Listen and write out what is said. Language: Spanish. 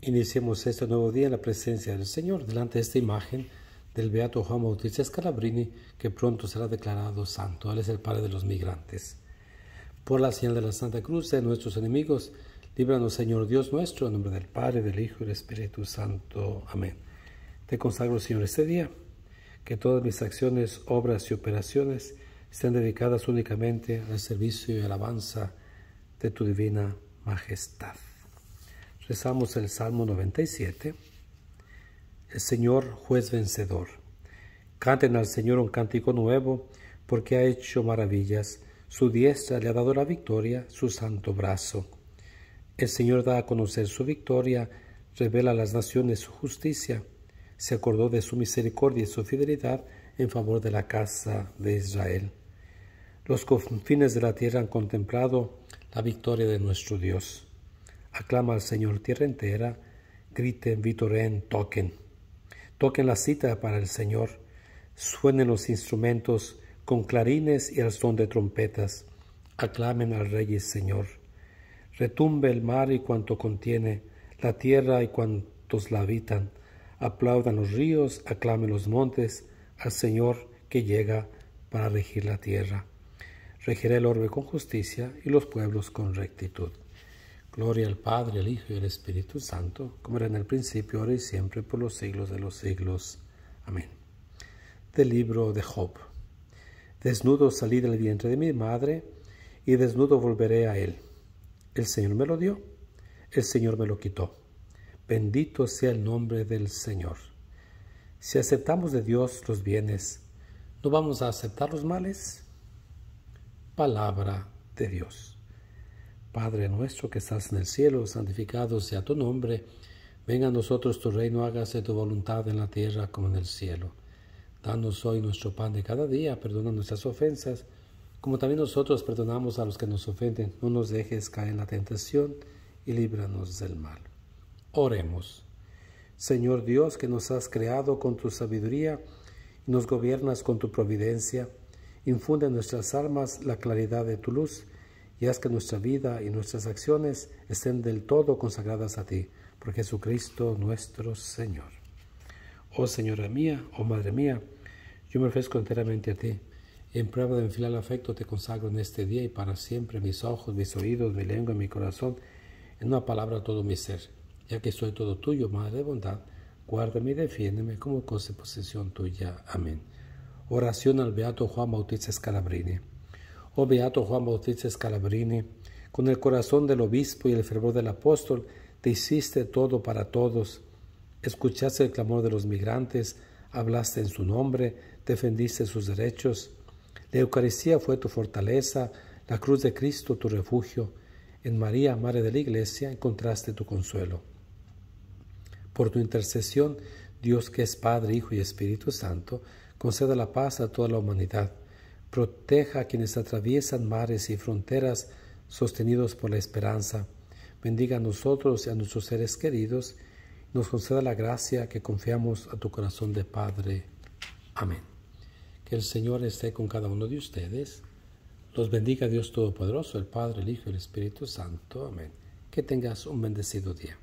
Iniciemos este nuevo día en la presencia del Señor, delante de esta imagen del Beato Juan Bautista Scalabrini, que pronto será declarado santo. Él es el Padre de los migrantes. Por la señal de la Santa Cruz de nuestros enemigos, líbranos, Señor Dios nuestro, en nombre del Padre, del Hijo y del Espíritu Santo. Amén. Te consagro, Señor, este día, que todas mis acciones, obras y operaciones estén dedicadas únicamente al servicio y alabanza de tu divina majestad. Rezamos el Salmo 97. El Señor juez vencedor. Canten al Señor un cántico nuevo, porque ha hecho maravillas. Su diestra le ha dado la victoria, su santo brazo. El Señor da a conocer su victoria, revela a las naciones su justicia. Se acordó de su misericordia y su fidelidad en favor de la casa de Israel. Los confines de la tierra han contemplado la victoria de nuestro Dios. Aclama al Señor tierra entera, griten, Vitoren, toquen. Toquen la cita para el Señor, suenen los instrumentos con clarines y al son de trompetas. Aclamen al Rey y Señor. Retumbe el mar y cuanto contiene, la tierra y cuantos la habitan. Aplaudan los ríos, aclamen los montes, al Señor que llega para regir la tierra. Regirá el orbe con justicia y los pueblos con rectitud. Gloria al Padre, al Hijo y al Espíritu Santo, como era en el principio, ahora y siempre, por los siglos de los siglos. Amén. Del libro de Job. Desnudo salí del vientre de mi madre, y desnudo volveré a él. El Señor me lo dio, el Señor me lo quitó. Bendito sea el nombre del Señor. Si aceptamos de Dios los bienes, ¿no vamos a aceptar los males? Palabra de Dios. Padre nuestro que estás en el cielo, santificado sea tu nombre. Venga a nosotros tu reino, hágase tu voluntad en la tierra como en el cielo. Danos hoy nuestro pan de cada día, perdona nuestras ofensas, como también nosotros perdonamos a los que nos ofenden. No nos dejes caer en la tentación y líbranos del mal. Oremos. Señor Dios, que nos has creado con tu sabiduría y nos gobiernas con tu providencia, infunde en nuestras almas la claridad de tu luz y haz que nuestra vida y nuestras acciones estén del todo consagradas a ti, por Jesucristo nuestro Señor. Oh Señora mía, oh Madre mía, yo me ofrezco enteramente a ti. En prueba de mi filial afecto te consagro en este día y para siempre mis ojos, mis oídos, mi lengua y mi corazón, en una palabra todo mi ser, ya que soy todo tuyo, Madre de bondad, guárdame y defiéndeme como cosa posesión tuya. Amén. Oración al Beato Juan Bautista Scalabrini oh beato Juan Bautista Scalabrini, con el corazón del obispo y el fervor del apóstol, te hiciste todo para todos. Escuchaste el clamor de los migrantes, hablaste en su nombre, defendiste sus derechos. La Eucaristía fue tu fortaleza, la cruz de Cristo tu refugio. En María, Madre de la Iglesia, encontraste tu consuelo. Por tu intercesión, Dios que es Padre, Hijo y Espíritu Santo, conceda la paz a toda la humanidad Proteja a quienes atraviesan mares y fronteras sostenidos por la esperanza. Bendiga a nosotros y a nuestros seres queridos. Nos conceda la gracia que confiamos a tu corazón de Padre. Amén. Que el Señor esté con cada uno de ustedes. Los bendiga Dios Todopoderoso, el Padre, el Hijo y el Espíritu Santo. Amén. Que tengas un bendecido día.